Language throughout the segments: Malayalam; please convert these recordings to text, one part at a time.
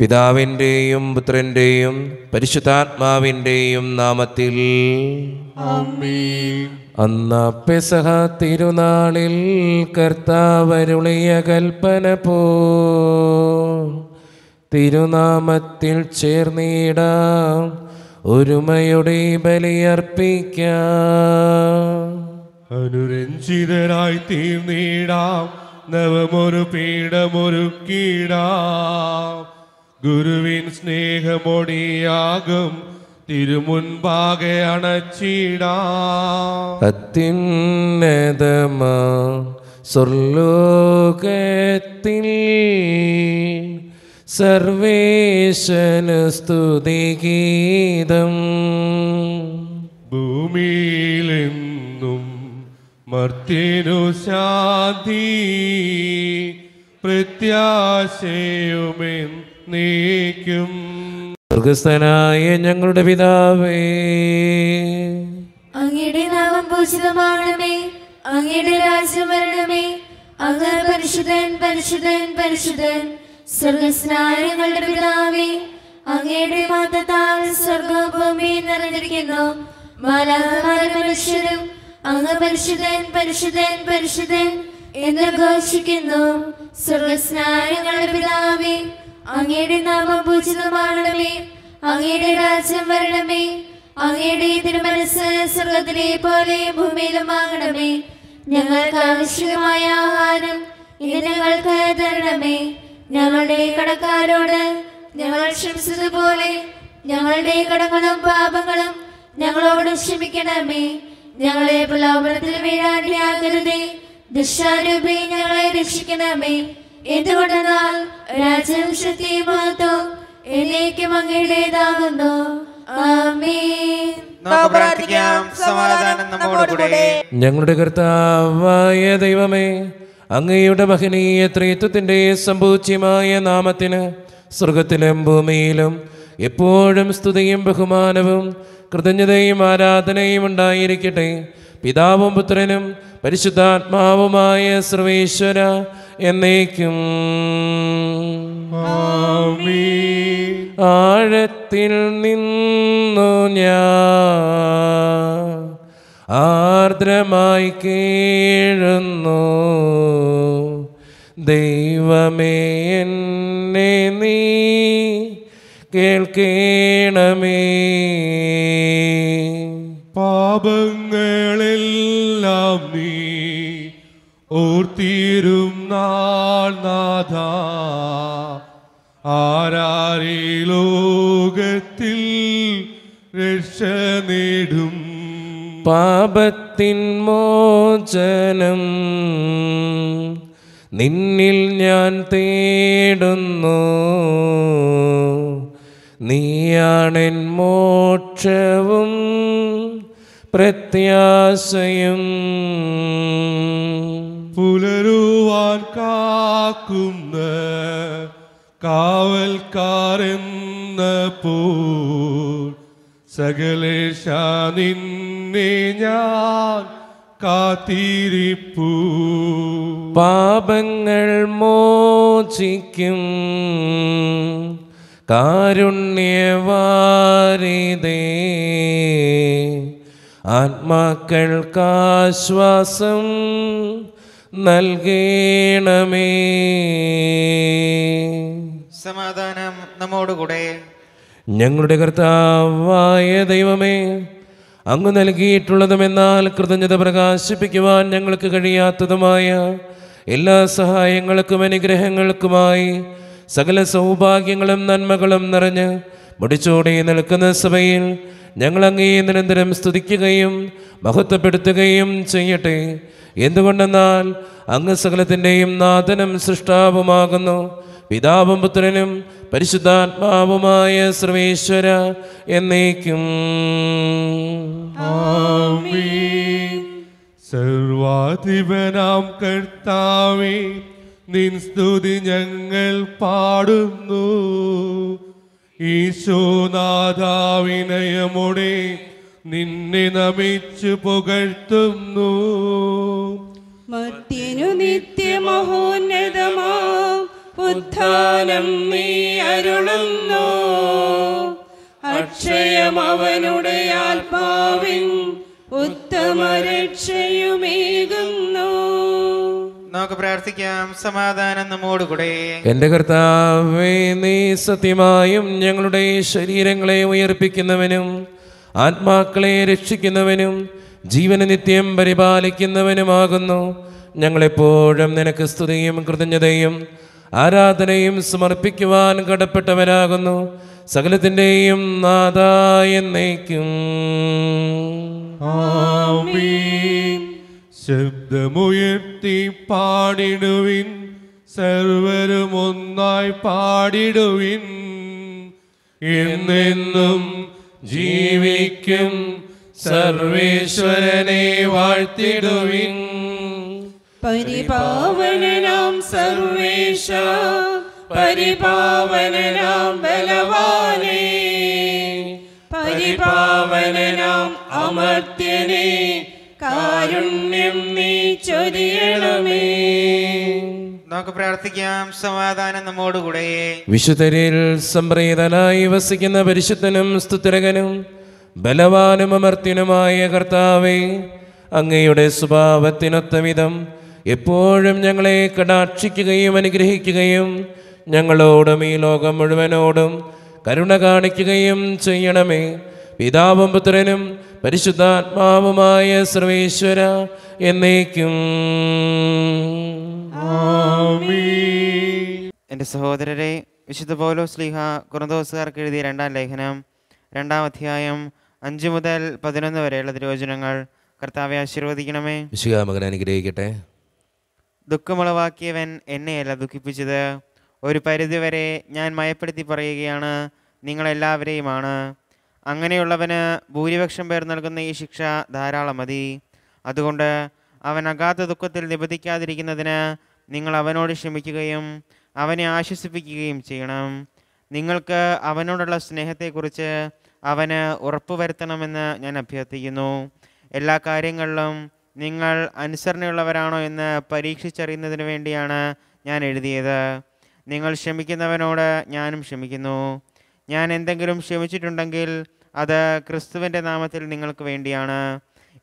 പിതാവിൻ്റെയും പുത്രൻ്റെയും പരിശുദ്ധാത്മാവിൻ്റെയും നാമത്തിൽ അന്ന പെസഹ തിരുനാളിൽ കർത്താവരുളിയ കൽപ്പന പോ തിരുനാമത്തിൽ ചേർന്നിടാം ഒരുമയുടെ ബലിയർപ്പിക്കാം അനുരഞ്ജിതരായി തീർന്നിടാം നവമൊരു പീഠമൊരുക്കിടാം ഗുരുവിൻ സ്നേഹമൊടിയാകും തിരുമുൻപാകെ അണച്ചിടാ അത്യുന്നതമാ സ്വർലോകത്തിൽ സർവേശന സ്തുതിഗീതം ഭൂമിയിലെന്നും മർത്തിനു ശാന്തി പ്രത്യാശയുമെന്നും നീക്കും സ്വർഗസ്ഥനായ ഞങ്ങളുടെ പിതാവേ അങ്ങയുടെ നാമം പൂജിതമാണമേ അങ്ങയുടെ രാജ്യം വരണമേ അങ്ങ് പരിശുദ്ധൻ പരിശുദ്ധൻ പരിശുദ്ധൻ സ്വർഗസ്നായ ഞങ്ങളുടെ പിതാവേ അങ്ങയുടെ മാതത്താൽ സ്വർഗഭൂമി നിറഞ്ഞിരിക്കുന്നു മാലാഹമാരും മനുഷ്യരും അങ്ങ് പരിശുദ്ധൻ പരിശുദ്ധൻ പരിശുദ്ധൻ എന്ന് ഘോഷിക്കുന്നു സ്വർഗസ്നായ ഞങ്ങളുടെ പിതാവേ അങ്ങയുടെ നാമം പൂജിതമാകണമേ അങ്ങയുടെ രാജ്യം വരണമേ അങ്ങയുടെ തിരുമനസ് സ്വർഗത്തിലെ പോലെ ഭൂമിയിലും ആകണമേ ഞങ്ങൾക്ക് ആവശ്യമായ ആഹാരം ഇത് ഞങ്ങൾക്ക് തരണമേ ഞങ്ങളുടെ കടക്കാരോട് ഞങ്ങൾ ക്ഷമിച്ചതുപോലെ ഞങ്ങളുടെ കടങ്ങളും പാപങ്ങളും ഞങ്ങളോട് ക്ഷമിക്കണമേ ഞങ്ങളെ പ്രലോഭനത്തിൽ വീഴാടിയാകരുതേ ദുഷ്ടാരൂപി ഞങ്ങളെ രക്ഷിക്കണമേ എന്തുകൊണ്ടെന്നാൽ രാജ്യം മഹത്വം എന്നേക്കും അങ്ങയുടേതാകുന്നു ഞങ്ങളുടെ കർത്താവായ ദൈവമേ അങ്ങയുടെ മഹനീയ ത്രിത്വത്തിൻ്റെ സമ്പൂച്ചിയമായ നാമത്തിന് സ്വർഗത്തിലും ഭൂമിയിലും എപ്പോഴും സ്തുതിയും ബഹുമാനവും കൃതജ്ഞതയും ആരാധനയും ഉണ്ടായിരിക്കട്ടെ പിതാവും പുത്രനും പരിശുദ്ധാത്മാവുമായ സർവേശ്വര എന്നേക്കും ആഴത്തിൽ നിന്നു ഞാൻ ആർദ്രമായി കേഴുന്നു ദൈവമേ എന്നെ നീ കേൾക്കേണമേ ഓർത്തീരും നാൾ നാഥ ആരാരി ലോകത്തിൽ രക്ഷ നേടും പാപത്തിൻ മോചനം നിന്നിൽ ഞാൻ തേടുന്നു നീയാണെൻ മോക്ഷവും പ്രത്യാശയും പുലരുവാൻ കാക്കുന്ന കാവൽക്കാരെന്ന പൂ സകലേശ നിന്നെ ഞാൻ കാത്തിരിപ്പൂ പാപങ്ങൾ മോചിക്കും കാരുണ്യവാരിതേ ആത്മാക്കൾക്കാശ്വാസം നൽകേണമേ സമാധാനം നമ്മോടുകൂടെ ഞങ്ങളുടെ കർത്താവായ ദൈവമേ അങ്ങ് നൽകിയിട്ടുള്ളതുമെന്നാൽ കൃതജ്ഞത പ്രകാശിപ്പിക്കുവാൻ ഞങ്ങൾക്ക് കഴിയാത്തതുമായ എല്ലാ സഹായങ്ങൾക്കും അനുഗ്രഹങ്ങൾക്കുമായി സകല സൗഭാഗ്യങ്ങളും നന്മകളും നിറഞ്ഞ് മുടിച്ചോടി നിൽക്കുന്ന സഭയിൽ ഞങ്ങളങ്ങേ നിരന്തരം സ്തുതിക്കുകയും മഹത്വപ്പെടുത്തുകയും ചെയ്യട്ടെ എന്തുകൊണ്ടെന്നാൽ അങ്ങ് സകലത്തിൻ്റെയും നാഥനും സൃഷ്ടാവുമാകുന്നു പിതാവും പുത്രനും പരിശുദ്ധാത്മാവുമായ സർവേശ്വര എന്നേക്കും സർവാധിപനാം കർത്താവേ നിൻ സ്തുതി ഞങ്ങൾ പാടുന്നു ഈശോനാഥാവിനയമുടേ നിന്നെ നമിച്ചു പുകഴ്ത്തുന്നു മത്യനു നിത്യമഹോന്നതമോ ഉദ്ധാനം നീ അരുളുന്നു അക്ഷയം അവനുടെ ആത്മാവിൻ ഉത്തമ രക്ഷയുമേകുന്നു നമുക്ക് പ്രാർത്ഥിക്കാം സമാധാനം നമ്മോടുകൂടെ എന്റെ കർത്താവേ നീ സത്യമായും ഞങ്ങളുടെ ശരീരങ്ങളെ ഉയർപ്പിക്കുന്നവനും ആത്മാക്കളെ രക്ഷിക്കുന്നവനും ജീവന നിത്യം പരിപാലിക്കുന്നവനുമാകുന്നു ഞങ്ങളെപ്പോഴും നിനക്ക് സ്തുതിയും കൃതജ്ഞതയും ആരാധനയും സമർപ്പിക്കുവാൻ കടപ്പെട്ടവരാകുന്നു സകലത്തിൻ്റെയും നാദായ നയിക്കും ശബ്ദമുയർത്തി പാടിടുവിൻ സർവരും ഒന്നായി പാടിടുവിൻ എന്നെന്നും ജീവിക്കും സർവേശ്വരനെ വാഴ്ത്തിടുവിൻ പരിപാവനാം സർവേശ പരിപാവനാം ബലവാനേ പരിപാവനാം അമർത്യനെ കാരുണ്യം നീ ചൊരിയണമേ നമുക്ക് പ്രാർത്ഥിക്കാം സമാധാനം നമ്മോടുകൂടെ വിശുദ്ധരിൽ സംപ്രീതനായി വസിക്കുന്ന പരിശുദ്ധനും സ്തുത്രകനും ബലവാനും അമർത്തിനുമായ കർത്താവേ അങ്ങയുടെ സ്വഭാവത്തിനൊത്തവിധം എപ്പോഴും ഞങ്ങളെ കടാക്ഷിക്കുകയും അനുഗ്രഹിക്കുകയും ഞങ്ങളോടും ഈ ലോകം മുഴുവനോടും കരുണ കാണിക്കുകയും ചെയ്യണമേ പിതാവും പുത്രനും പരിശുദ്ധാത്മാവുമായ സർവേശ്വര എന്നേക്കും എൻ്റെ സഹോദരരെ വിശുദ്ധ പോലോ സ്ലീഹ കുറുദോസുകാർക്ക് എഴുതിയ രണ്ടാം ലേഖനം രണ്ടാം അധ്യായം അഞ്ച് മുതൽ പതിനൊന്ന് വരെയുള്ള തിരുവചനങ്ങൾ കർത്താവെ ആശീർവദിക്കണമേ മകൻ അനുഗ്രഹിക്കട്ടെ ദുഃഖമുളവാക്കിയവൻ എന്നെയല്ല ദുഃഖിപ്പിച്ചത് ഒരു പരിധിവരെ ഞാൻ മയപ്പെടുത്തി പറയുകയാണ് നിങ്ങളെല്ലാവരെയുമാണ് അങ്ങനെയുള്ളവന് ഭൂരിപക്ഷം പേർ നൽകുന്ന ഈ ശിക്ഷ ധാരാളം മതി അതുകൊണ്ട് അവൻ അഗാധ ദുഃഖത്തിൽ നിബന്ധിക്കാതിരിക്കുന്നതിന് നിങ്ങൾ അവനോട് ക്ഷമിക്കുകയും അവനെ ആശ്വസിപ്പിക്കുകയും ചെയ്യണം നിങ്ങൾക്ക് അവനോടുള്ള സ്നേഹത്തെക്കുറിച്ച് അവന് ഉറപ്പുവരുത്തണമെന്ന് ഞാൻ അഭ്യർത്ഥിക്കുന്നു എല്ലാ കാര്യങ്ങളിലും നിങ്ങൾ അനുസരണയുള്ളവരാണോ എന്ന് പരീക്ഷിച്ചറിയുന്നതിന് വേണ്ടിയാണ് ഞാൻ എഴുതിയത് നിങ്ങൾ ക്ഷമിക്കുന്നവനോട് ഞാനും ക്ഷമിക്കുന്നു ഞാൻ എന്തെങ്കിലും ക്ഷമിച്ചിട്ടുണ്ടെങ്കിൽ അത് ക്രിസ്തുവിൻ്റെ നാമത്തിൽ നിങ്ങൾക്ക് വേണ്ടിയാണ്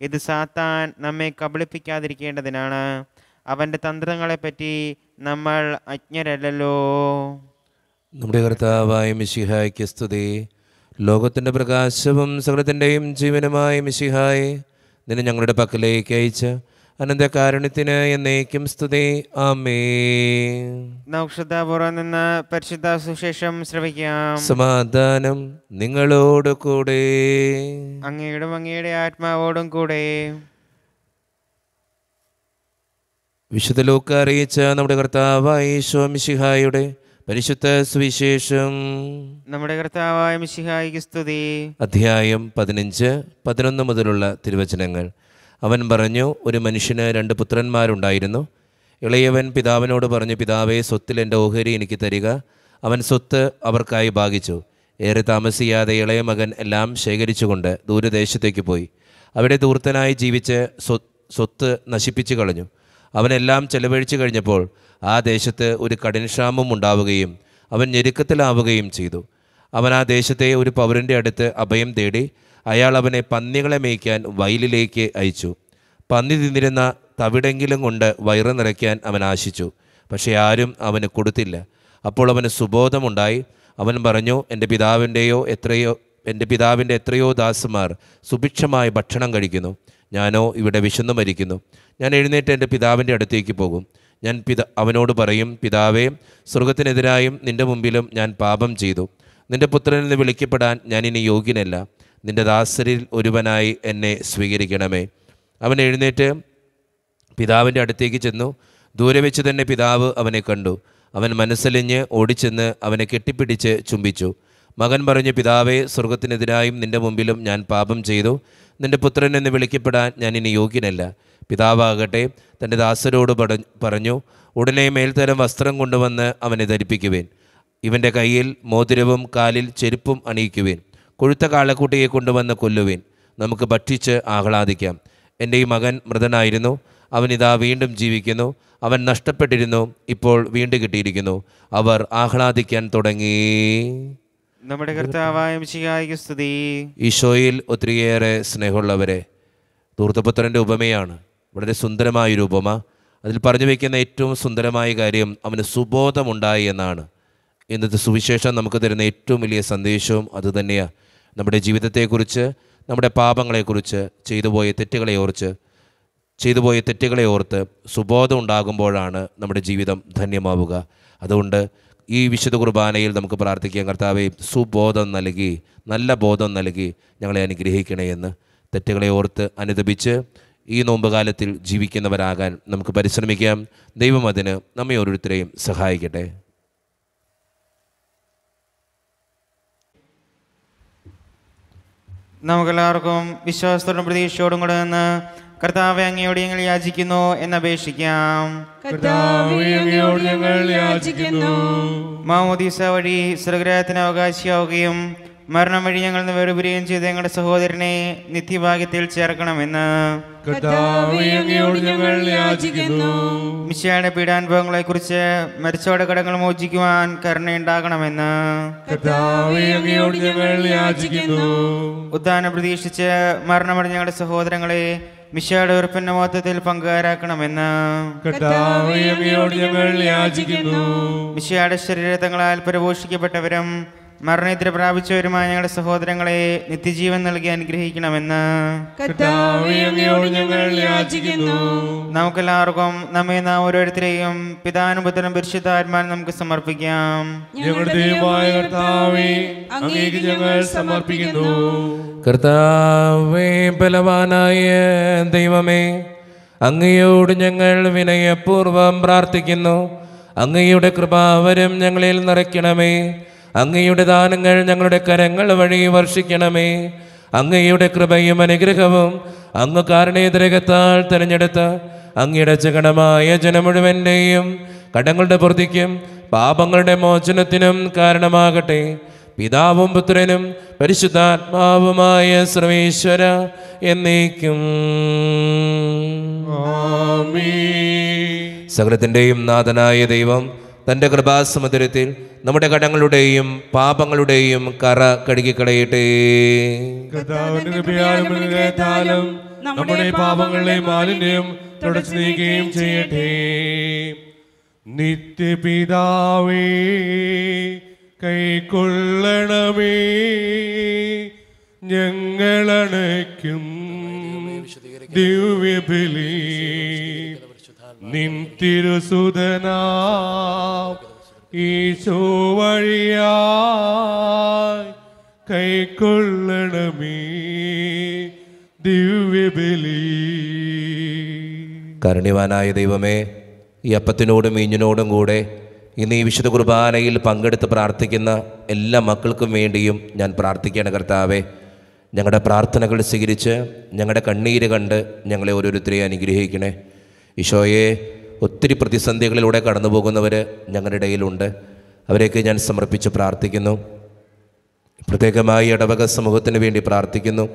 ഇത് സാത്താൻ നമ്മെ കബളിപ്പിക്കാതിരിക്കേണ്ടതിനാണ് അവൻ്റെ തന്ത്രങ്ങളെപ്പറ്റി നമ്മൾ അജ്ഞരല്ലല്ലോ നമ്മുടെ കർത്താവായ മിശിഹായ്ക്ക് സ്തുതി ലോകത്തിൻ്റെ പ്രകാശവും സകലത്തിൻ്റെയും ജീവനുമായ മിശിഹായ് നിന്നെ ഞങ്ങളുടെ പക്കലേക്ക് അയച്ച് അനന്തകാരുണ്യത്തിന് എന്നേക്കും സ്തുതി ആമേ നൗഷതാപുറം നിന്ന് പരിശുദ്ധ സുശേഷം ശ്രവിക്കാം സമാധാനം നിങ്ങളോട് കൂടെ അങ്ങയുടെ അങ്ങയുടെ ആത്മാവോടും കൂടെ വിശുദ്ധ അറിയിച്ച നമ്മുടെ കർത്താവായ ഈശോമിഷിഹായുടെ പരിശുദ്ധ സുവിശേഷം നമ്മുടെ കർത്താവായ മിഷിഹായിക്ക് സ്തുതി അധ്യായം പതിനഞ്ച് പതിനൊന്ന് മുതലുള്ള തിരുവചനങ്ങൾ അവൻ പറഞ്ഞു ഒരു മനുഷ്യന് രണ്ട് പുത്രന്മാരുണ്ടായിരുന്നു ഇളയവൻ പിതാവിനോട് പറഞ്ഞു പിതാവേ സ്വത്തിൽ എൻ്റെ ഓഹരി എനിക്ക് തരിക അവൻ സ്വത്ത് അവർക്കായി ഭാഗിച്ചു ഏറെ താമസിയാതെ ഇളയ മകൻ എല്ലാം ശേഖരിച്ചുകൊണ്ട് ദൂരദേശത്തേക്ക് പോയി അവിടെ ദൂർത്തനായി ജീവിച്ച് സ്വത്ത് നശിപ്പിച്ചു കളഞ്ഞു അവനെല്ലാം ചെലവഴിച്ചു കഴിഞ്ഞപ്പോൾ ആ ദേശത്ത് ഒരു കഠിനക്ഷാമം ഉണ്ടാവുകയും അവൻ ഞെരുക്കത്തിലാവുകയും ചെയ്തു അവൻ ആ ദേശത്തെ ഒരു പൗരൻ്റെ അടുത്ത് അഭയം തേടി അയാൾ അവനെ പന്നികളെ മേയ്ക്കാൻ വയലിലേക്ക് അയച്ചു പന്നി തിന്നിരുന്ന തവിടെങ്കിലും കൊണ്ട് വയറ് നിറയ്ക്കാൻ അവൻ ആശിച്ചു പക്ഷേ ആരും അവന് കൊടുത്തില്ല അപ്പോൾ അവന് സുബോധമുണ്ടായി അവൻ പറഞ്ഞു എൻ്റെ പിതാവിൻ്റെയോ എത്രയോ എൻ്റെ പിതാവിൻ്റെ എത്രയോ ദാസുമാർ സുഭിക്ഷമായ ഭക്ഷണം കഴിക്കുന്നു ഞാനോ ഇവിടെ വിശന്നു മരിക്കുന്നു ഞാൻ എഴുന്നേറ്റ് എൻ്റെ പിതാവിൻ്റെ അടുത്തേക്ക് പോകും ഞാൻ പിത അവനോട് പറയും പിതാവേ സ്വർഗത്തിനെതിരായും നിൻ്റെ മുമ്പിലും ഞാൻ പാപം ചെയ്തു നിൻ്റെ പുത്രനെന്ന് വിളിക്കപ്പെടാൻ ഞാൻ ഇനി യോഗ്യനല്ല നിൻ്റെ ദാസരിൽ ഒരുവനായി എന്നെ സ്വീകരിക്കണമേ അവൻ എഴുന്നേറ്റ് പിതാവിൻ്റെ അടുത്തേക്ക് ചെന്നു ദൂരെ വെച്ച് തന്നെ പിതാവ് അവനെ കണ്ടു അവൻ മനസ്സലിഞ്ഞ് ഓടിച്ചെന്ന് അവനെ കെട്ടിപ്പിടിച്ച് ചുംബിച്ചു മകൻ പറഞ്ഞു പിതാവേ സ്വർഗത്തിനെതിരായും നിൻ്റെ മുമ്പിലും ഞാൻ പാപം ചെയ്തു നിൻ്റെ പുത്രൻ എന്ന് വിളിക്കപ്പെടാൻ ഞാൻ ഇനി യോഗ്യനല്ല പിതാവാകട്ടെ തൻ്റെ ദാസരോട് പറഞ്ഞു ഉടനെ മേൽത്തരം വസ്ത്രം കൊണ്ടുവന്ന് അവനെ ധരിപ്പിക്കുവേൻ ഇവൻ്റെ കയ്യിൽ മോതിരവും കാലിൽ ചെരുപ്പും അണിയിക്കുവേൻ കൊഴുത്ത കാളക്കൂട്ടിയെ കൊണ്ടുവന്ന് കൊല്ലുവിൻ നമുക്ക് ഭക്ഷിച്ച് ആഹ്ലാദിക്കാം എൻ്റെ ഈ മകൻ മൃതനായിരുന്നു അവൻ ഇതാ വീണ്ടും ജീവിക്കുന്നു അവൻ നഷ്ടപ്പെട്ടിരുന്നു ഇപ്പോൾ വീണ്ടും കിട്ടിയിരിക്കുന്നു അവർ ആഹ്ലാദിക്കാൻ തുടങ്ങി നമ്മുടെ കർത്താവായ സ്തുതി ഈശോയിൽ ഒത്തിരിയേറെ സ്നേഹമുള്ളവരെ തൂർത്തപുത്രൻ്റെ ഉപമയാണ് വളരെ സുന്ദരമായൊരു ഉപമ അതിൽ പറഞ്ഞു വയ്ക്കുന്ന ഏറ്റവും സുന്ദരമായ കാര്യം അവന് സുബോധമുണ്ടായി എന്നാണ് ഇന്നത്തെ സുവിശേഷം നമുക്ക് തരുന്ന ഏറ്റവും വലിയ സന്ദേശവും അതുതന്നെയാണ് നമ്മുടെ ജീവിതത്തെക്കുറിച്ച് നമ്മുടെ പാപങ്ങളെക്കുറിച്ച് ചെയ്തു പോയ തെറ്റുകളെ ഓർച്ച് ചെയ്തു പോയ തെറ്റുകളെ ഓർത്ത് സുബോധം ഉണ്ടാകുമ്പോഴാണ് നമ്മുടെ ജീവിതം ധന്യമാവുക അതുകൊണ്ട് ഈ വിശുദ്ധ കുർബാനയിൽ നമുക്ക് പ്രാർത്ഥിക്കാം കർത്താവെ സുബോധം നൽകി നല്ല ബോധം നൽകി ഞങ്ങളെ അനുഗ്രഹിക്കണേ എന്ന് തെറ്റുകളെ ഓർത്ത് അനുദപിച്ച് ഈ നോമ്പുകാലത്തിൽ ജീവിക്കുന്നവരാകാൻ നമുക്ക് പരിശ്രമിക്കാം ദൈവം അതിന് നമ്മെ ഓരോരുത്തരെയും സഹായിക്കട്ടെ നമുക്കെല്ലാവർക്കും വിശ്വാസത്തോടും പ്രതീക്ഷയോടും കൂടെ നിന്ന് കർത്താവ് അങ്ങയോട് ഞങ്ങൾ യാചിക്കുന്നു എന്ന് ഞങ്ങൾ യാചിക്കുന്നു മാമോദീസ വഴി സ്വഗ്രഹത്തിന് അവകാശിയാവുകയും മരണം വഴി ഞങ്ങൾ വേർപുരുകയും ചെയ്ത് ഞങ്ങളുടെ സഹോദരനെ നിത്യഭാഗ്യത്തിൽ ചേർക്കണമെന്ന് മിശയുടെ പീഡാനുഭവങ്ങളെ കുറിച്ച് മരിച്ചവടെ കടങ്ങൾ മോചിക്കുവാൻ കരുണയുണ്ടാകണമെന്ന് ഉദ്ധാനം പ്രതീക്ഷിച്ച് മരണമടി ഞങ്ങളുടെ സഹോദരങ്ങളെ മിശയുടെ ഉറപ്പിന്റെ മൊത്തത്തിൽ പങ്കുകാരാക്കണമെന്ന് മിശയുടെ ശരീരത്തങ്ങളാൽ പരിപോഷിക്കപ്പെട്ടവരും മരണനിദ്ര പ്രാപിച്ചവരുമായ ഞങ്ങളുടെ സഹോദരങ്ങളെ നിത്യജീവൻ നൽകി അനുഗ്രഹിക്കണമെന്ന് നമുക്കെല്ലാവർക്കും നമ്മെ നാം ഓരോരുത്തരെയും പിതാനുപുത്രം പരിശുദ്ധാത്മാൻ നമുക്ക് സമർപ്പിക്കാം ഞങ്ങൾ സമർപ്പിക്കുന്നു കർത്താവേ ബലവാനായ ദൈവമേ അങ്ങയോട് ഞങ്ങൾ വിനയപൂർവം പ്രാർത്ഥിക്കുന്നു അങ്ങയുടെ കൃപാവരം ഞങ്ങളിൽ നിറയ്ക്കണമേ അങ്ങയുടെ ദാനങ്ങൾ ഞങ്ങളുടെ കരങ്ങൾ വഴി വർഷിക്കണമേ അങ്ങയുടെ കൃപയും അനുഗ്രഹവും അങ്ങ് കാരണേതരകത്താൽ തിരഞ്ഞെടുത്ത അങ്ങയുടെ ചകടമായ ജനം മുഴുവൻ്റെയും കടങ്ങളുടെ പ്രതിക്കും പാപങ്ങളുടെ മോചനത്തിനും കാരണമാകട്ടെ പിതാവും പുത്രനും പരിശുദ്ധാത്മാവുമായ സർവേശ്വര എന്നേക്കും സകലത്തിൻ്റെയും നാഥനായ ദൈവം തൻ്റെ കൃപാസമുദ്രത്തിൽ നമ്മുടെ കടങ്ങളുടെയും പാപങ്ങളുടെയും കറ കഴുകിക്കളയട്ടെ നമ്മുടെ പാപങ്ങളെ മാലിന്യം തുടച്ചു നീക്കുകയും ചെയ്യട്ടെ നിത്യപിതാവേ കൈക്കൊള്ളണമേ ഞങ്ങളണയ്ക്കും ദിവ്യബലി നിൻ കൈക്കൊള്ളണമേ ദിവ്യബലി കരുണിവാനായ ദൈവമേ ഈ അപ്പത്തിനോടും ഈഞ്ഞിനോടും കൂടെ ഇന്ന് ഈ വിശുദ്ധ കുർബാനയിൽ പങ്കെടുത്ത് പ്രാർത്ഥിക്കുന്ന എല്ലാ മക്കൾക്കും വേണ്ടിയും ഞാൻ പ്രാർത്ഥിക്കുകയാണ് കർത്താവേ ഞങ്ങളുടെ പ്രാർത്ഥനകൾ സ്വീകരിച്ച് ഞങ്ങളുടെ കണ്ണീര് കണ്ട് ഞങ്ങളെ ഓരോരുത്തരെയും അനുഗ്രഹിക്കണേ ഈശോയെ ഒത്തിരി പ്രതിസന്ധികളിലൂടെ കടന്നു പോകുന്നവർ ഞങ്ങളുടെ ഇടയിലുണ്ട് അവരെയൊക്കെ ഞാൻ സമർപ്പിച്ച് പ്രാർത്ഥിക്കുന്നു പ്രത്യേകമായി ഇടവക സമൂഹത്തിന് വേണ്ടി പ്രാർത്ഥിക്കുന്നു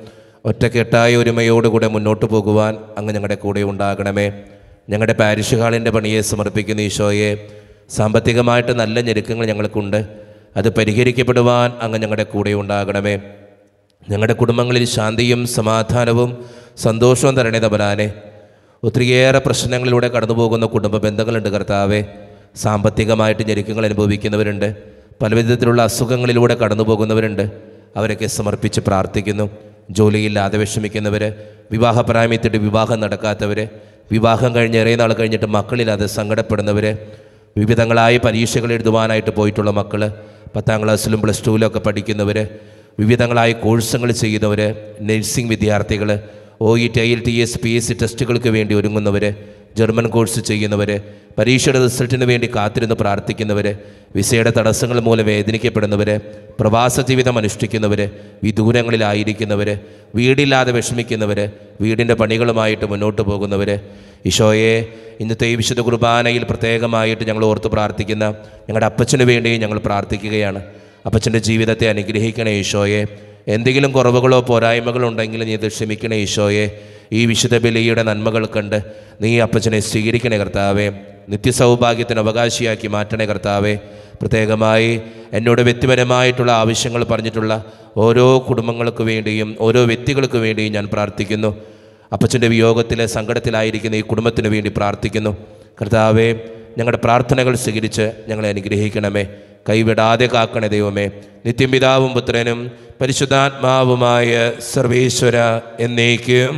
ഒറ്റക്കെട്ടായ ഒരുമയോടുകൂടെ മുന്നോട്ട് പോകുവാൻ അങ്ങ് ഞങ്ങളുടെ കൂടെ ഉണ്ടാകണമേ ഞങ്ങളുടെ പാരിഷ് ഹാളിൻ്റെ പണിയെ സമർപ്പിക്കുന്ന ഈശോയെ സാമ്പത്തികമായിട്ട് നല്ല ഞെരുക്കങ്ങൾ ഞങ്ങൾക്കുണ്ട് അത് പരിഹരിക്കപ്പെടുവാൻ അങ്ങ് ഞങ്ങളുടെ കൂടെ ഉണ്ടാകണമേ ഞങ്ങളുടെ കുടുംബങ്ങളിൽ ശാന്തിയും സമാധാനവും സന്തോഷവും തരണേ തപരാനെ ഒത്തിരിയേറെ പ്രശ്നങ്ങളിലൂടെ കടന്നു പോകുന്ന കുടുംബ ബന്ധങ്ങളുണ്ട് കർത്താവെ സാമ്പത്തികമായിട്ട് ഞെരുക്കങ്ങൾ അനുഭവിക്കുന്നവരുണ്ട് പലവിധത്തിലുള്ള അസുഖങ്ങളിലൂടെ കടന്നു പോകുന്നവരുണ്ട് അവരൊക്കെ സമർപ്പിച്ച് പ്രാർത്ഥിക്കുന്നു ജോലിയില്ലാതെ വിഷമിക്കുന്നവർ വിവാഹപ്രായമത്തിട്ട് വിവാഹം നടക്കാത്തവർ വിവാഹം കഴിഞ്ഞ് ഇറേ നാൾ കഴിഞ്ഞിട്ട് മക്കളില്ലാതെ സങ്കടപ്പെടുന്നവർ വിവിധങ്ങളായ പരീക്ഷകൾ എഴുതുവാനായിട്ട് പോയിട്ടുള്ള മക്കൾ പത്താം ക്ലാസ്സിലും പ്ലസ് ടുവിലും ഒക്കെ പഠിക്കുന്നവർ വിവിധങ്ങളായ കോഴ്സുകൾ ചെയ്യുന്നവർ നഴ്സിംഗ് വിദ്യാർത്ഥികൾ O E T I L T S P S C ടെസ്റ്റുകൾക്ക് വേണ്ടി ഒരുങ്ങുന്നവർ ജർമ്മൻ കോഴ്സ് ചെയ്യുന്നവർ പരീക്ഷയുടെ റിസൾട്ടിന് വേണ്ടി കാത്തിരുന്ന് പ്രാർത്ഥിക്കുന്നവർ വിസയുടെ തടസ്സങ്ങൾ മൂലം വേദനിക്കപ്പെടുന്നവർ പ്രവാസ ജീവിതം അനുഷ്ഠിക്കുന്നവർ വിദൂരങ്ങളിലായിരിക്കുന്നവർ വീടില്ലാതെ വിഷമിക്കുന്നവർ വീടിൻ്റെ പണികളുമായിട്ട് മുന്നോട്ട് പോകുന്നവർ ഈശോയെ ഇന്നത്തെ ഈ വിശുദ്ധ കുർബാനയിൽ പ്രത്യേകമായിട്ട് ഞങ്ങൾ ഓർത്ത് പ്രാർത്ഥിക്കുന്ന ഞങ്ങളുടെ അപ്പച്ചന് വേണ്ടിയും ഞങ്ങൾ പ്രാർത്ഥിക്കുകയാണ് അപ്പച്ചൻ്റെ ജീവിതത്തെ അനുഗ്രഹിക്കണേ ഈശോയെ എന്തെങ്കിലും കുറവുകളോ പോരായ്മകളോ ഉണ്ടെങ്കിൽ നീ ഇത് ക്ഷമിക്കണേ ഈശോയെ ഈ വിശുദ്ധ ബലിയുടെ നന്മകൾ കണ്ട് നീ അപ്പച്ചനെ സ്വീകരിക്കണേ കർത്താവേ നിത്യസൗഭാഗ്യത്തിന് അവകാശിയാക്കി മാറ്റണേ കർത്താവേ പ്രത്യേകമായി എന്നോട് വ്യക്തിപരമായിട്ടുള്ള ആവശ്യങ്ങൾ പറഞ്ഞിട്ടുള്ള ഓരോ കുടുംബങ്ങൾക്ക് വേണ്ടിയും ഓരോ വ്യക്തികൾക്ക് വേണ്ടിയും ഞാൻ പ്രാർത്ഥിക്കുന്നു അപ്പച്ചൻ്റെ വിയോഗത്തിലെ സങ്കടത്തിലായിരിക്കുന്ന ഈ കുടുംബത്തിന് വേണ്ടി പ്രാർത്ഥിക്കുന്നു കർത്താവേ ഞങ്ങളുടെ പ്രാർത്ഥനകൾ സ്വീകരിച്ച് ഞങ്ങളെ അനുഗ്രഹിക്കണമേ കൈവിടാതെ കാക്കണ ദൈവമേ നിത്യം പിതാവും പുത്രനും പരിശുദ്ധാത്മാവുമായ സർവേശ്വര എന്നേക്കും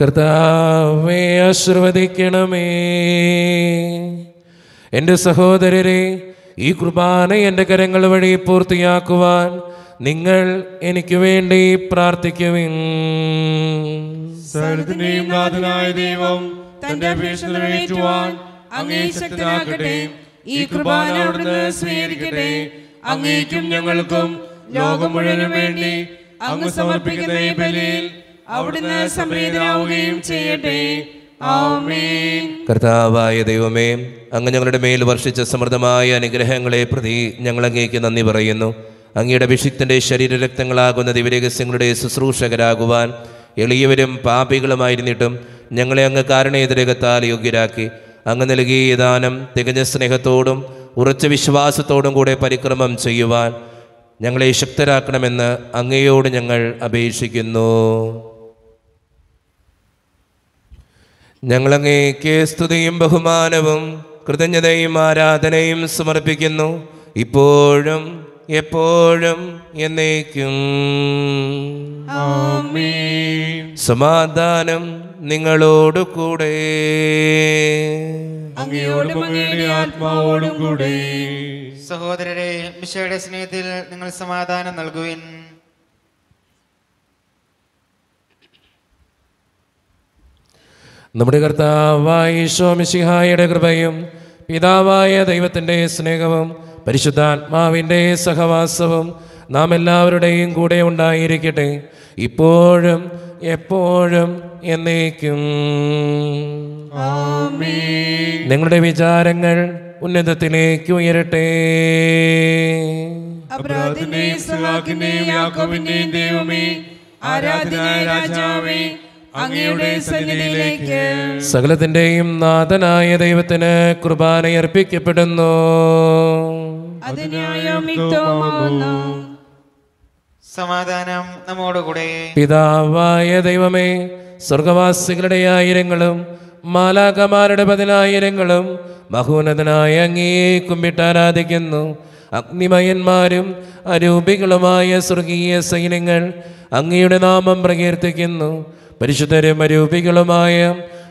കർത്താവേ ആശീർവദിക്കണമേ എൻ്റെ സഹോദരരെ ഈ കുർബാന എൻ്റെ കരങ്ങൾ വഴി പൂർത്തിയാക്കുവാൻ നിങ്ങൾ എനിക്ക് വേണ്ടി പ്രാർത്ഥിക്കുവിൻ നാഥനായ ദൈവം തൻ്റെ അപേക്ഷ നിറവേറ്റുവാൻ അങ്ങേശക്തനാകട്ടെ ഈ കൃപാന അവിടുന്ന് സ്വീകരിക്കട്ടെ അങ്ങേക്കും ഞങ്ങൾക്കും ലോകം മുഴുവനും വേണ്ടി അങ്ങ് സമർപ്പിക്കുന്ന ഈ ബലിയിൽ അവിടുന്ന് സംപ്രീതനാവുകയും ചെയ്യട്ടെ കർത്താവായ ദൈവമേ അങ്ങ് ഞങ്ങളുടെ മേൽ വർഷിച്ച സമൃദ്ധമായ അനുഗ്രഹങ്ങളെ പ്രതി ഞങ്ങൾ അങ്ങേക്ക് നന്ദി പറയുന്നു അങ്ങയുടെ അഭിഷിക്തൻ്റെ ശരീരരക്തങ്ങളാകുന്ന ദിവരഹസ്യങ്ങളുടെ ശുശ്രൂഷകരാകുവാൻ എളിയവരും പാപികളുമായിരുന്നിട്ടും ഞങ്ങളെ അങ്ങ് കാരണേതരകത്താൽ യോഗ്യരാക്കി അങ്ങ് നൽകിയ ദാനം തികഞ്ഞ സ്നേഹത്തോടും ഉറച്ച വിശ്വാസത്തോടും കൂടെ പരിക്രമം ചെയ്യുവാൻ ഞങ്ങളെ ശക്തരാക്കണമെന്ന് അങ്ങയോട് ഞങ്ങൾ അപേക്ഷിക്കുന്നു ഞങ്ങളങ്ങേക്ക് സ്തുതിയും ബഹുമാനവും കൃതജ്ഞതയും ആരാധനയും സമർപ്പിക്കുന്നു ഇപ്പോഴും എപ്പോഴും എന്നേക്കും സമാധാനം നിങ്ങളോട് കൂടെ ആത്മാവോടും കൂടെ സഹോദരരെ മിശയുടെ സ്നേഹത്തിൽ നിങ്ങൾ സമാധാനം നൽകുവിൻ നമ്മുടെ കർത്താവായ ഈശോമിശിഹായുടെ കൃപയും പിതാവായ ദൈവത്തിൻ്റെ സ്നേഹവും പരിശുദ്ധാത്മാവിൻ്റെ സഹവാസവും നാം എല്ലാവരുടെയും കൂടെ ഉണ്ടായിരിക്കട്ടെ ഇപ്പോഴും എപ്പോഴും എന്നേക്കും നിങ്ങളുടെ വിചാരങ്ങൾ ഉന്നതത്തിലേക്ക് ഉയരട്ടെ ദൈവമേ രാജാവേ അങ്ങയുടെ സകലത്തിന്റെയും നാഥനായ ദൈവത്തിന് കുർബാനയർപ്പിക്കപ്പെടുന്നു സമാധാനം നമ്മോടുകൂടെ പിതാവായ ദൈവമേ സ്വർഗവാസികളുടെ ആയിരങ്ങളും മാലാകമാരുടെ പതിനായിരങ്ങളും ബഹുനതനായ അങ്ങേ കുമ്പിട്ട് ആരാധിക്കുന്നു അഗ്നിമയന്മാരും അരൂപികളുമായ സ്വർഗീയ സൈന്യങ്ങൾ അങ്ങയുടെ നാമം പ്രകീർത്തിക്കുന്നു പരിശുദ്ധരും അരൂപികളുമായ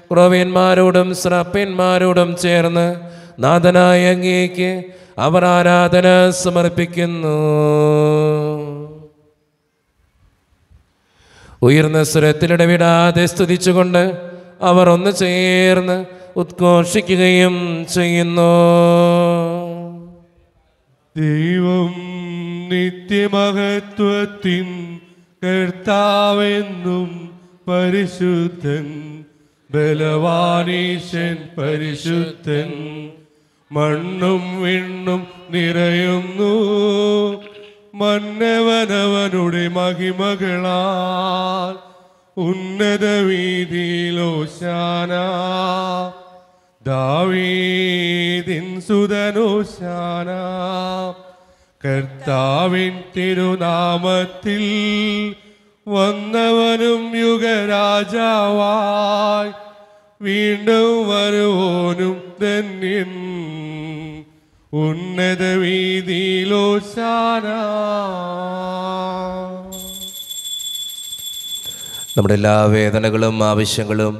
ക്രോവ്യന്മാരോടും സ്രാപ്യന്മാരോടും ചേർന്ന് നാഥനായ അങ്ങേക്ക് അവർ ആരാധന സമർപ്പിക്കുന്നു ഉയർന്ന സ്വരത്തിലിടവിടാതെ സ്തുതിച്ചുകൊണ്ട് അവർ ഒന്ന് ചേർന്ന് ഉദ്ഘോഷിക്കുകയും ചെയ്യുന്നു ദൈവം നിത്യമഹത്വത്തിൻ കർത്താവെന്നും പരിശുദ്ധൻ ബലവാനീശൻ പരിശുദ്ധൻ മണ്ണും വിണ്ണും നിറയുന്നു മന്നവനവനുടെ മഹിമകളാൽ ഉന്നത വീതിയിലോശാന ദാവീദിൻ സുതനോശാന കർത്താവിൻ തിരുനാമത്തിൽ വന്നവനും യുഗരാജാവായി വീണ്ടും വരുവോനും തന്നിന്ന് ഉന്നത ശാന നമ്മുടെ എല്ലാ വേദനകളും ആവശ്യങ്ങളും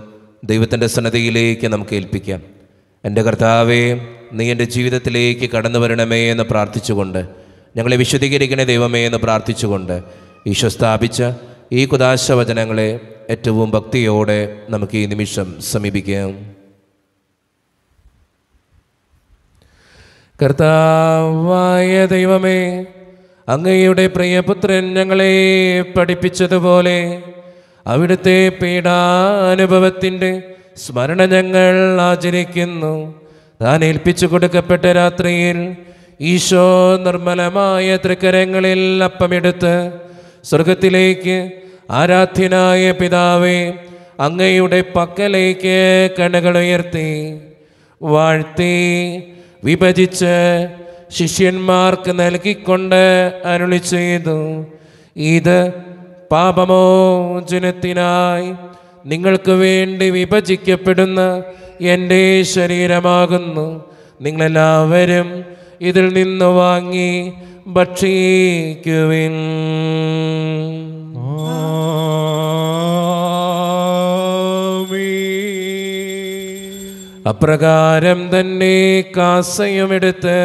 ദൈവത്തിൻ്റെ സന്നദ്ധയിലേക്ക് നമുക്ക് ഏൽപ്പിക്കാം എൻ്റെ കർത്താവേ നീ എൻ്റെ ജീവിതത്തിലേക്ക് കടന്നു വരണമേ എന്ന് പ്രാർത്ഥിച്ചുകൊണ്ട് ഞങ്ങളെ വിശദീകരിക്കണേ ദൈവമേ എന്ന് പ്രാർത്ഥിച്ചുകൊണ്ട് ഈശോ സ്ഥാപിച്ച ഈ കുദാശ വചനങ്ങളെ ഏറ്റവും ഭക്തിയോടെ നമുക്ക് ഈ നിമിഷം സമീപിക്കാം കർത്താവായ ദൈവമേ അങ്ങയുടെ പ്രിയപുത്രൻ ഞങ്ങളെ പഠിപ്പിച്ചതുപോലെ അവിടുത്തെ പീഡാനുഭവത്തിൻ്റെ സ്മരണ ഞങ്ങൾ ആചരിക്കുന്നു താൻ ഏൽപ്പിച്ചു കൊടുക്കപ്പെട്ട രാത്രിയിൽ ഈശോ നിർമ്മലമായ തൃക്കരങ്ങളിൽ അപ്പമെടുത്ത് സ്വർഗത്തിലേക്ക് ആരാധ്യനായ പിതാവെ അങ്ങയുടെ പക്കലേക്ക് ഉയർത്തി വാഴ്ത്തി വിഭജിച്ച് ശിഷ്യന്മാർക്ക് നൽകിക്കൊണ്ട് അരുളി ചെയ്തു ഇത് പാപമോചനത്തിനായി നിങ്ങൾക്ക് വേണ്ടി വിഭജിക്കപ്പെടുന്ന എൻ്റെ ശരീരമാകുന്നു നിങ്ങളെല്ലാവരും ഇതിൽ നിന്ന് വാങ്ങി ഭക്ഷിക്കുവിൻ അപ്രകാരം തന്നെ കാസയുമെടുത്ത്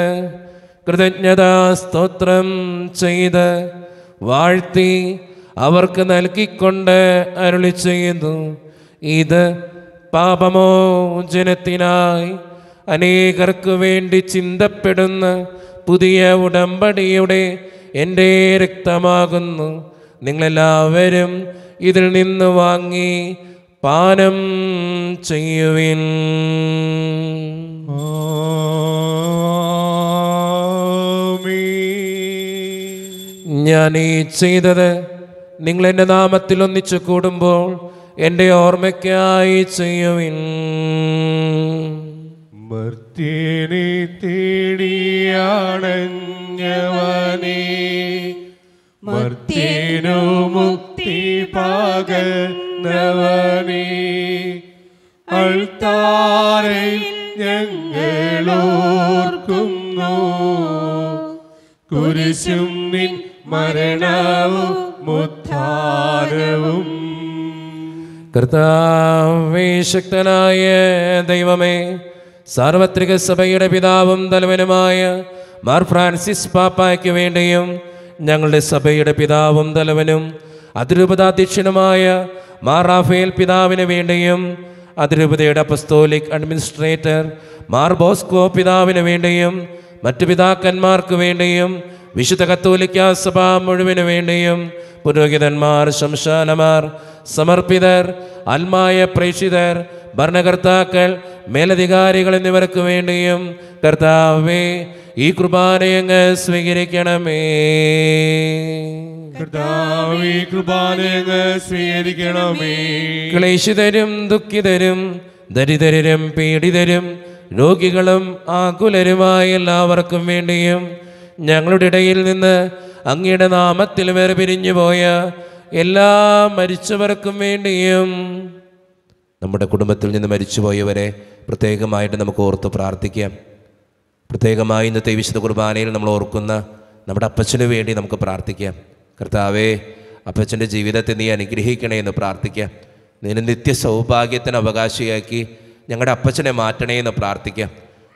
കൃതജ്ഞതാ സ്തോത്രം ചെയ്ത് വാഴ്ത്തി അവർക്ക് നൽകിക്കൊണ്ട് അരുളി ചെയ്യുന്നു ഇത് പാപമോ ജനത്തിനായി അനേകർക്ക് വേണ്ടി ചിന്തപ്പെടുന്ന പുതിയ ഉടമ്പടിയുടെ എൻ്റെ രക്തമാകുന്നു നിങ്ങളെല്ലാവരും ഇതിൽ നിന്ന് വാങ്ങി പാനം ചെയ്യുവിൻ ഞാൻ ഈ ചെയ്തത് നിങ്ങൾ എൻ്റെ നാമത്തിൽ ഒന്നിച്ചു കൂടുമ്പോൾ എൻ്റെ ഓർമ്മയ്ക്കായി ചെയ്യുവിൻ മർത്തിനെ തേടിയാണഞ്ഞവനെ മർത്തിനു മുക്തി പാകൽ നിന്നവനേ അൾത്താരയിൽ ഞങ്ങളോർക്കുന്നു കുരിശും നിൻ മരണവും മുത്താരവും കർത്താവേശക്തനായ ദൈവമേ സാർവത്രിക സഭയുടെ പിതാവും തലവനുമായ മാർ ഫ്രാൻസിസ് പാപ്പായ്ക്ക് വേണ്ടിയും ഞങ്ങളുടെ സഭയുടെ പിതാവും തലവനും അതിരൂപതാധ്യക്ഷനുമായ മാർ റാഫേൽ പിതാവിന് വേണ്ടിയും അതിരൂപതയുടെ അപ്പസ്തോലിക് അഡ്മിനിസ്ട്രേറ്റർ മാർ ബോസ്കോ പിതാവിന് വേണ്ടിയും മറ്റു പിതാക്കന്മാർക്ക് വേണ്ടിയും വിശുദ്ധ കത്തോലിക്ക സഭ മുഴുവന് വേണ്ടിയും പുരോഹിതന്മാർ ശംശാനമാർ സമർപ്പിതർ ആത്മായ പ്രേക്ഷിതർ ഭരണകർത്താക്കൾ മേലധികാരികൾ എന്നിവർക്ക് വേണ്ടിയും കർത്താവേ ഈ കുർബാനയങ്ങ് സ്വീകരിക്കണമേ ക്ലേശിതരും ദുഃഖിതരും ദരിദ്രരും പീഡിതരും രോഗികളും ആകുലരുമായ എല്ലാവർക്കും വേണ്ടിയും ഞങ്ങളുടെ ഇടയിൽ നിന്ന് അങ്ങയുടെ നാമത്തിൽ വേർപിരിഞ്ഞു പോയ എല്ലാ മരിച്ചവർക്കും വേണ്ടിയും നമ്മുടെ കുടുംബത്തിൽ നിന്ന് മരിച്ചുപോയവരെ പ്രത്യേകമായിട്ട് നമുക്ക് ഓർത്ത് പ്രാർത്ഥിക്കാം പ്രത്യേകമായി ഇന്നത്തെ വിശുദ്ധ കുർബാനയിൽ നമ്മൾ ഓർക്കുന്ന നമ്മുടെ അപ്പച്ചന് വേണ്ടി നമുക്ക് പ്രാർത്ഥിക്കാം കർത്താവേ അപ്പച്ചൻ്റെ ജീവിതത്തെ നീ അനുഗ്രഹിക്കണേ എന്ന് പ്രാർത്ഥിക്കാം നിന്നെ നിത്യ സൗഭാഗ്യത്തിന് അവകാശിയാക്കി ഞങ്ങളുടെ അപ്പച്ചനെ മാറ്റണേ എന്ന് പ്രാർത്ഥിക്കാം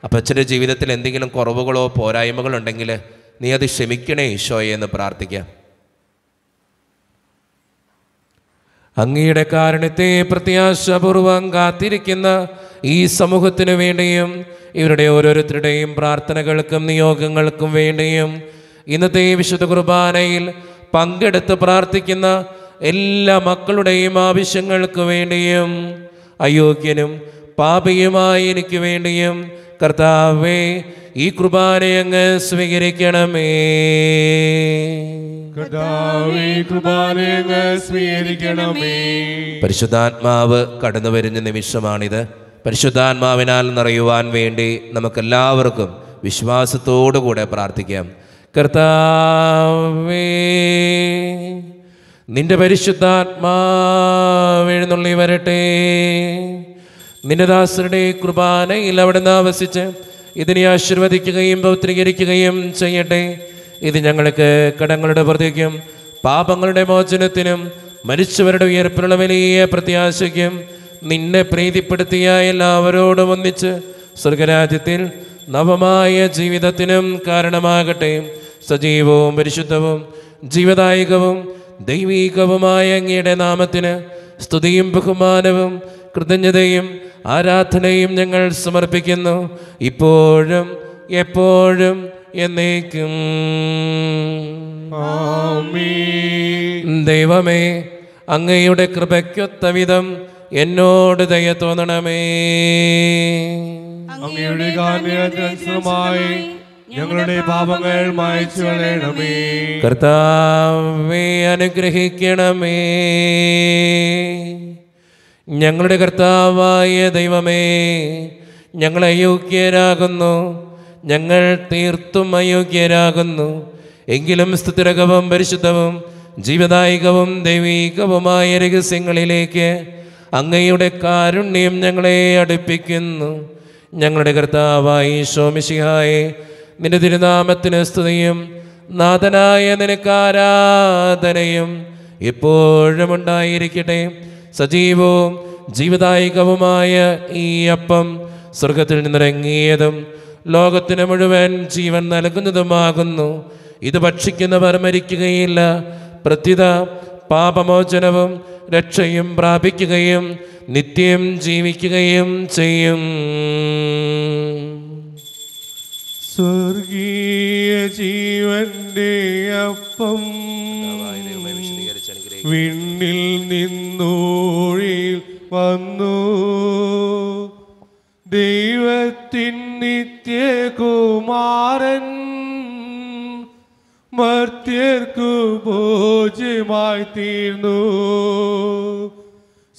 അപ്പച്ചൻ്റെ ജീവിതത്തിൽ എന്തെങ്കിലും കുറവുകളോ പോരായ്മകളോ ഉണ്ടെങ്കിൽ നീ അത് ക്ഷമിക്കണേ ഈശോയെ എന്ന് പ്രാർത്ഥിക്കാം അങ്ങയുടെ കാരണത്തെ പ്രത്യാശപൂർവം കാത്തിരിക്കുന്ന ഈ സമൂഹത്തിനു വേണ്ടിയും ഇവരുടെ ഓരോരുത്തരുടെയും പ്രാർത്ഥനകൾക്കും നിയോഗങ്ങൾക്കും വേണ്ടിയും ഇന്നത്തെ വിശുദ്ധ കുർബാനയിൽ പങ്കെടുത്ത് പ്രാർത്ഥിക്കുന്ന എല്ലാ മക്കളുടെയും ആവശ്യങ്ങൾക്ക് വേണ്ടിയും അയോഗ്യനും പാപിയുമായി എനിക്ക് വേണ്ടിയും കർത്താവേ ഈ അങ്ങ് സ്വീകരിക്കണമേ പരിശുദ്ധാത്മാവ് കടന്നു വരുന്ന നിമിഷമാണിത് പരിശുദ്ധാത്മാവിനാൽ നിറയുവാൻ വേണ്ടി നമുക്കെല്ലാവർക്കും കൂടെ പ്രാർത്ഥിക്കാം കർത്താവേ നിന്റെ പരിശുദ്ധാത്മാവെഴുന്നള്ളി വരട്ടെ നിന്റെ ദാസരുടെ കുർബാനയിൽ അവിടുന്ന് ആവസിച്ച് ഇതിനെ ആശീർവദിക്കുകയും പൗത്രീകരിക്കുകയും ചെയ്യട്ടെ ഇത് ഞങ്ങൾക്ക് കടങ്ങളുടെ പ്രതിക്കും പാപങ്ങളുടെ മോചനത്തിനും മരിച്ചവരുടെ ഉയർപ്പിനുള്ള വലിയ പ്രത്യാശയ്ക്കും നിന്നെ പ്രീതിപ്പെടുത്തിയ എല്ലാവരോടും ഒന്നിച്ച് സ്വർഗരാജ്യത്തിൽ നവമായ ജീവിതത്തിനും കാരണമാകട്ടെ സജീവവും പരിശുദ്ധവും ജീവദായകവും ദൈവീകവുമായ അങ്ങയുടെ നാമത്തിന് സ്തുതിയും ബഹുമാനവും കൃതജ്ഞതയും ആരാധനയും ഞങ്ങൾ സമർപ്പിക്കുന്നു ഇപ്പോഴും എപ്പോഴും എന്നേക്കും ദൈവമേ അങ്ങയുടെ കൃപയ്ക്കൊത്ത വിധം എന്നോട് ദയ തോന്നണമേ അങ്ങയുടെ ഞങ്ങളുടെ പാപങ്ങൾ മായച്ചു കളയണമേ കർത്താവേ അനുഗ്രഹിക്കണമേ ഞങ്ങളുടെ കർത്താവായ ദൈവമേ ഞങ്ങൾ അയോഗ്യരാകുന്നു ഞങ്ങൾ തീർത്തും അയോഗ്യരാകുന്നു എങ്കിലും സ്ഥിരകവും പരിശുദ്ധവും ജീവദായികവും ദൈവികവുമായ രഹസ്യങ്ങളിലേക്ക് അങ്ങയുടെ കാരുണ്യം ഞങ്ങളെ അടുപ്പിക്കുന്നു ഞങ്ങളുടെ കർത്താവായി ശോമിഷിഹായെ നിന്റെ തിരുനാമത്തിന് സ്തുതിയും നാഥനായ നിനക്കാരാധനയും എപ്പോഴും ഉണ്ടായിരിക്കട്ടെ സജീവവും ജീവദായികവുമായ ഈ അപ്പം സ്വർഗത്തിൽ നിന്നിറങ്ങിയതും ലോകത്തിന് മുഴുവൻ ജീവൻ നൽകുന്നതുമാകുന്നു ഇത് ഭക്ഷിക്കുന്നവർ മരിക്കുകയില്ല പ്രത്യുത പാപമോചനവും രക്ഷയും പ്രാപിക്കുകയും നിത്യം ജീവിക്കുകയും ചെയ്യും വിണ്ണിൽ നിന്നൂഴിൽ വന്നു ദൈവത്തിൻ നിത്യകുമാരൻ മർത്യർക്കു ഭോജ്യമായി തീർന്നു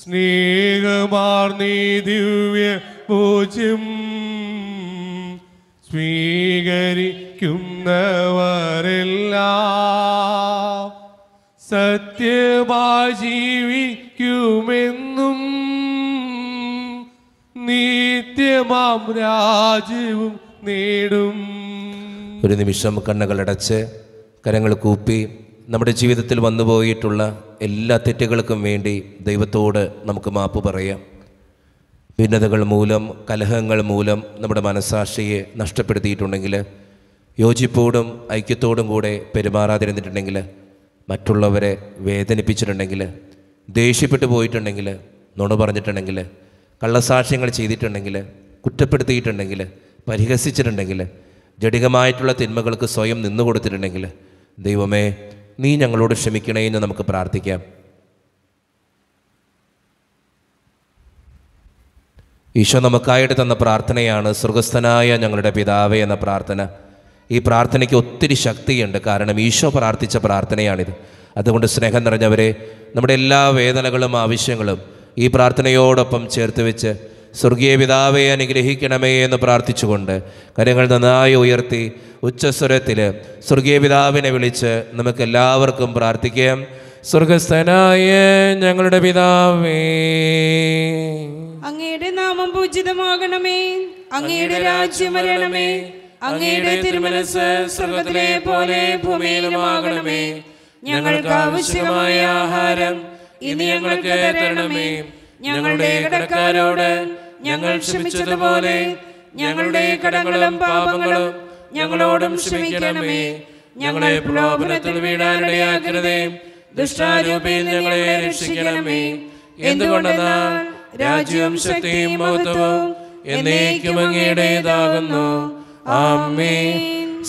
സ്നേഹമാർ നീ ദിവ്യ ഭോജ്യം സ്വീകരിക്കുന്നവ നിത്യമായി ജീവിക്കുമെന്നും നിത്യമാം രാജ്യവും നേടും ഒരു നിമിഷം കണ്ണുകളടച്ച് കരങ്ങൾ കൂപ്പി നമ്മുടെ ജീവിതത്തിൽ വന്നുപോയിട്ടുള്ള എല്ലാ തെറ്റുകൾക്കും വേണ്ടി ദൈവത്തോട് നമുക്ക് മാപ്പ് പറയാം ഭിന്നതകൾ മൂലം കലഹങ്ങൾ മൂലം നമ്മുടെ മനസാക്ഷിയെ നഷ്ടപ്പെടുത്തിയിട്ടുണ്ടെങ്കിൽ യോജിപ്പോടും ഐക്യത്തോടും കൂടെ പെരുമാറാതിരുന്നിട്ടുണ്ടെങ്കിൽ മറ്റുള്ളവരെ വേദനിപ്പിച്ചിട്ടുണ്ടെങ്കിൽ ദേഷ്യപ്പെട്ടു പോയിട്ടുണ്ടെങ്കിൽ നുണ പറഞ്ഞിട്ടുണ്ടെങ്കിൽ കള്ളസാക്ഷ്യങ്ങൾ ചെയ്തിട്ടുണ്ടെങ്കിൽ കുറ്റപ്പെടുത്തിയിട്ടുണ്ടെങ്കിൽ പരിഹസിച്ചിട്ടുണ്ടെങ്കിൽ ജടികമായിട്ടുള്ള തിന്മകൾക്ക് സ്വയം നിന്നു കൊടുത്തിട്ടുണ്ടെങ്കിൽ ദൈവമേ നീ ഞങ്ങളോട് ക്ഷമിക്കണേ എന്ന് നമുക്ക് പ്രാർത്ഥിക്കാം ഈശോ നമുക്കായിട്ട് തന്ന പ്രാർത്ഥനയാണ് സുർഗസ്ഥനായ ഞങ്ങളുടെ പിതാവേ എന്ന പ്രാർത്ഥന ഈ പ്രാർത്ഥനയ്ക്ക് ഒത്തിരി ശക്തിയുണ്ട് കാരണം ഈശോ പ്രാർത്ഥിച്ച പ്രാർത്ഥനയാണിത് അതുകൊണ്ട് സ്നേഹം നിറഞ്ഞവരെ നമ്മുടെ എല്ലാ വേദനകളും ആവശ്യങ്ങളും ഈ പ്രാർത്ഥനയോടൊപ്പം ചേർത്ത് വെച്ച് സ്വർഗീയ പിതാവെ അനുഗ്രഹിക്കണമേ എന്ന് പ്രാർത്ഥിച്ചുകൊണ്ട് കാര്യങ്ങൾ നന്നായി ഉയർത്തി ഉച്ചസ്വരത്തിൽ സ്വർഗീയ പിതാവിനെ വിളിച്ച് നമുക്ക് എല്ലാവർക്കും പ്രാർത്ഥിക്കാം സ്വർഗസ്ഥനായ ഞങ്ങളുടെ പിതാവേ അങ്ങയുടെ നാമം പൂജിതമാകണമേ അങ്ങയുടെ രാജ്യം വരണമേ അങ്ങയുടെ തിരുമനസ് സ്വർഗത്തിലെ പോലെ ഭൂമിയിലുമാകണമേ ഞങ്ങൾക്ക് ആവശ്യമായ ആഹാരം ഇനി ഞങ്ങൾക്ക് തരണമേ ഞങ്ങളുടെ കടക്കാരോട് ഞങ്ങൾ ക്ഷമിച്ചതുപോലെ ഞങ്ങളുടെ കടങ്ങളും പാപങ്ങളും ഞങ്ങളോടും ക്ഷമിക്കണമേ ഞങ്ങളെ പ്രലോഭനത്തിൽ വീടാനിടയാക്കരുതേ ദുഷ്ടാരൂപയിൽ ഞങ്ങളെ രക്ഷിക്കണമേ എന്തുകൊണ്ടെന്നാൽ രാജ്യവും ശക്തിയും മഹത്വവും എന്നേക്കും അങ്ങയുടേതാകുന്നു അമ്മേ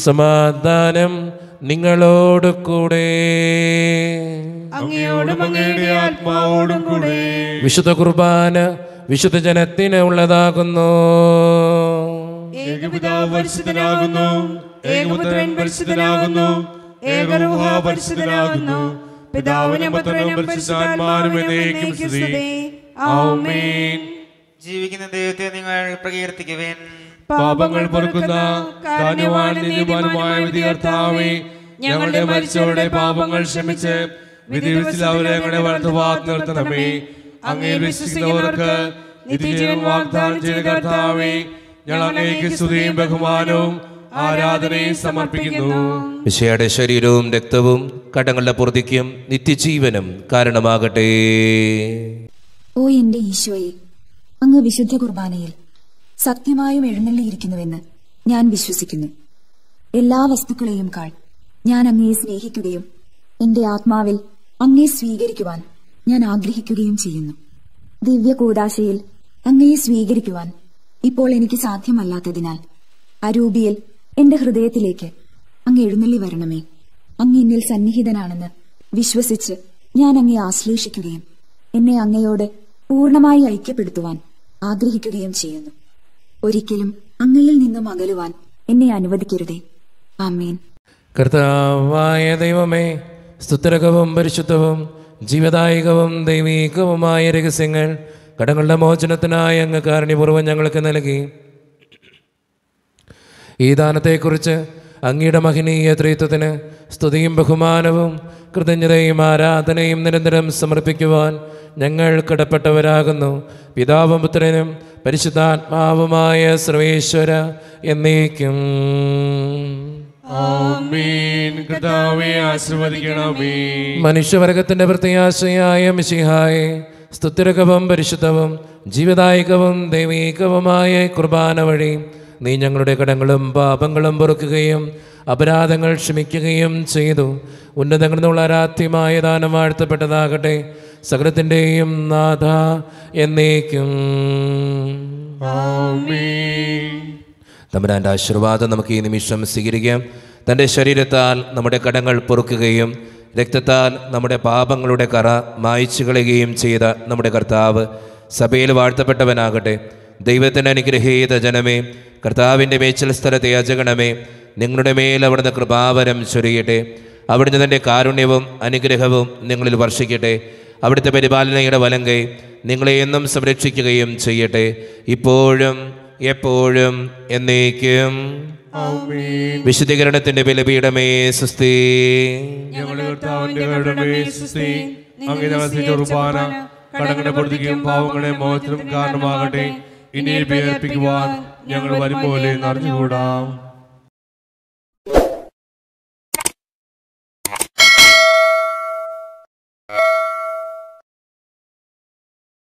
സമാധാനം നിങ്ങളോട് കൂടെ അങ്ങയോടും ആത്മാവോടും കൂടെ വിശുദ്ധ കുർബാന വിശുദ്ധ ജനത്തിന് ഉള്ളതാകുന്നു പുത്രനും എന്നേക്കും സ്തുതി ആമേൻ ജീവിക്കുന്ന ദൈവത്തെ നിങ്ങൾ പ്രകീർത്തിക്കുവേൻ പാപങ്ങൾ പൊറുക്കുന്ന കാന്യവാൻ നീതിമാനുമായ വിധികർത്താവേ ഞങ്ങളുടെ മരിച്ചവരുടെ പാപങ്ങൾ ക്ഷമിച്ച് വിധിവിധിൽ അവരെ ഞങ്ങളുടെ വളർത്തുവാത് നിർത്തണമേ അങ്ങേ വിശ്വസിക്കുന്നവർക്ക് നിത്യജീവൻ വാഗ്ദാനം ചെയ്ത കർത്താവേ ഞങ്ങൾ അങ്ങേക്ക് സ്തുതിയും ബഹുമാനവും ആരാധനയും സമർപ്പിക്കുന്നു വിഷയുടെ ശരീരവും രക്തവും കടങ്ങളുടെ പൂർത്തിക്കും നിത്യജീവനും കാരണമാകട്ടെ ഓ എന്റെ ഈശോയെ അങ്ങ് വിശുദ്ധ കുർബാനയിൽ സത്യമായും എഴുന്നള്ളിയിരിക്കുന്നുവെന്ന് ഞാൻ വിശ്വസിക്കുന്നു എല്ലാ വസ്തുക്കളെയും കാൾ ഞാൻ അങ്ങയെ സ്നേഹിക്കുകയും എന്റെ ആത്മാവിൽ അങ്ങയെ സ്വീകരിക്കുവാൻ ഞാൻ ആഗ്രഹിക്കുകയും ചെയ്യുന്നു ദിവ്യകൂടാശയിൽ അങ്ങയെ സ്വീകരിക്കുവാൻ ഇപ്പോൾ എനിക്ക് സാധ്യമല്ലാത്തതിനാൽ അരൂപിയിൽ എന്റെ ഹൃദയത്തിലേക്ക് അങ്ങ് എഴുന്നള്ളി വരണമേ അങ്ങ് എന്നിൽ സന്നിഹിതനാണെന്ന് വിശ്വസിച്ച് ഞാൻ അങ്ങെ ആശ്ലേഷിക്കുകയും എന്നെ അങ്ങയോട് പൂർണ്ണമായി ഐക്യപ്പെടുത്തുവാൻ ആഗ്രഹിക്കുകയും ചെയ്യുന്നു ഒരിക്കലും അങ്ങയിൽ നിന്നും അകലുവാൻ എന്നെ അനുവദിക്കരുതേ ആമേൻ കർത്താവായ ദൈവമേ സ്തുത്രകവും പരിശുദ്ധവും ജീവദായകവും ദൈവീകവുമായ രഹസ്യങ്ങൾ കടങ്ങളുടെ മോചനത്തിനായി അങ്ങ് കാരുണ്യപൂർവ്വം ഞങ്ങൾക്ക് നൽകി ഈ ദാനത്തെക്കുറിച്ച് അങ്ങയുടെ മഹിനീയ ത്രീത്വത്തിന് സ്തുതിയും ബഹുമാനവും കൃതജ്ഞതയും ആരാധനയും നിരന്തരം സമർപ്പിക്കുവാൻ ഞങ്ങൾ കടപ്പെട്ടവരാകുന്നു പിതാവും പുത്രനും പരിശുദ്ധാത്മാവുമായ സർവേശ്വര എന്നേക്കും മനുഷ്യവർഗത്തിന്റെ പ്രത്യാശയായ മിശിഹായെ സ്തുത്യരകവും പരിശുദ്ധവും ജീവദായകവും ദൈവീകവുമായ കുർബാന വഴി നീ ഞങ്ങളുടെ കടങ്ങളും പാപങ്ങളും പൊറുക്കുകയും അപരാധങ്ങൾ ക്ഷമിക്കുകയും ചെയ്തു ഉന്നതങ്ങളിൽ നിന്നുള്ള ആരാധ്യമായ ദാനം വാഴ്ത്തപ്പെട്ടതാകട്ടെ സകലത്തിൻ്റെയും നാഥ എന്നേക്കും തമ്പുരാൻ്റെ ആശീർവാദം നമുക്ക് ഈ നിമിഷം സ്വീകരിക്കാം തൻ്റെ ശരീരത്താൽ നമ്മുടെ കടങ്ങൾ പൊറുക്കുകയും രക്തത്താൽ നമ്മുടെ പാപങ്ങളുടെ കറ മായ്ച്ചു കളയുകയും ചെയ്ത നമ്മുടെ കർത്താവ് സഭയിൽ വാഴ്ത്തപ്പെട്ടവനാകട്ടെ ദൈവത്തിന് അനുഗ്രഹീത ജനമേ കർത്താവിൻ്റെ മേച്ചൽ സ്ഥലത്തെ അജഗണമേ നിങ്ങളുടെ മേൽ അവിടുന്ന് കൃപാവരം ചൊരിയട്ടെ അവിടുന്ന് തൻ്റെ കാരുണ്യവും അനുഗ്രഹവും നിങ്ങളിൽ വർഷിക്കട്ടെ അവിടുത്തെ പരിപാലനയുടെ വലം കൈ നിങ്ങളെ എന്നും സംരക്ഷിക്കുകയും ചെയ്യട്ടെ ഇപ്പോഴും എപ്പോഴും എന്നേക്കും വിശുദ്ധീകരണത്തിന്റെ ബലപീഠമേ സുസ്തി കടങ്ങളെ പൊടുത്തിക്കും പാവങ്ങളെ മോചനം കാരണമാകട്ടെ ഇനിയെ പേർപ്പിക്കുവാൻ ഞങ്ങൾ വരുമ്പോലെ നിറഞ്ഞുകൂടാം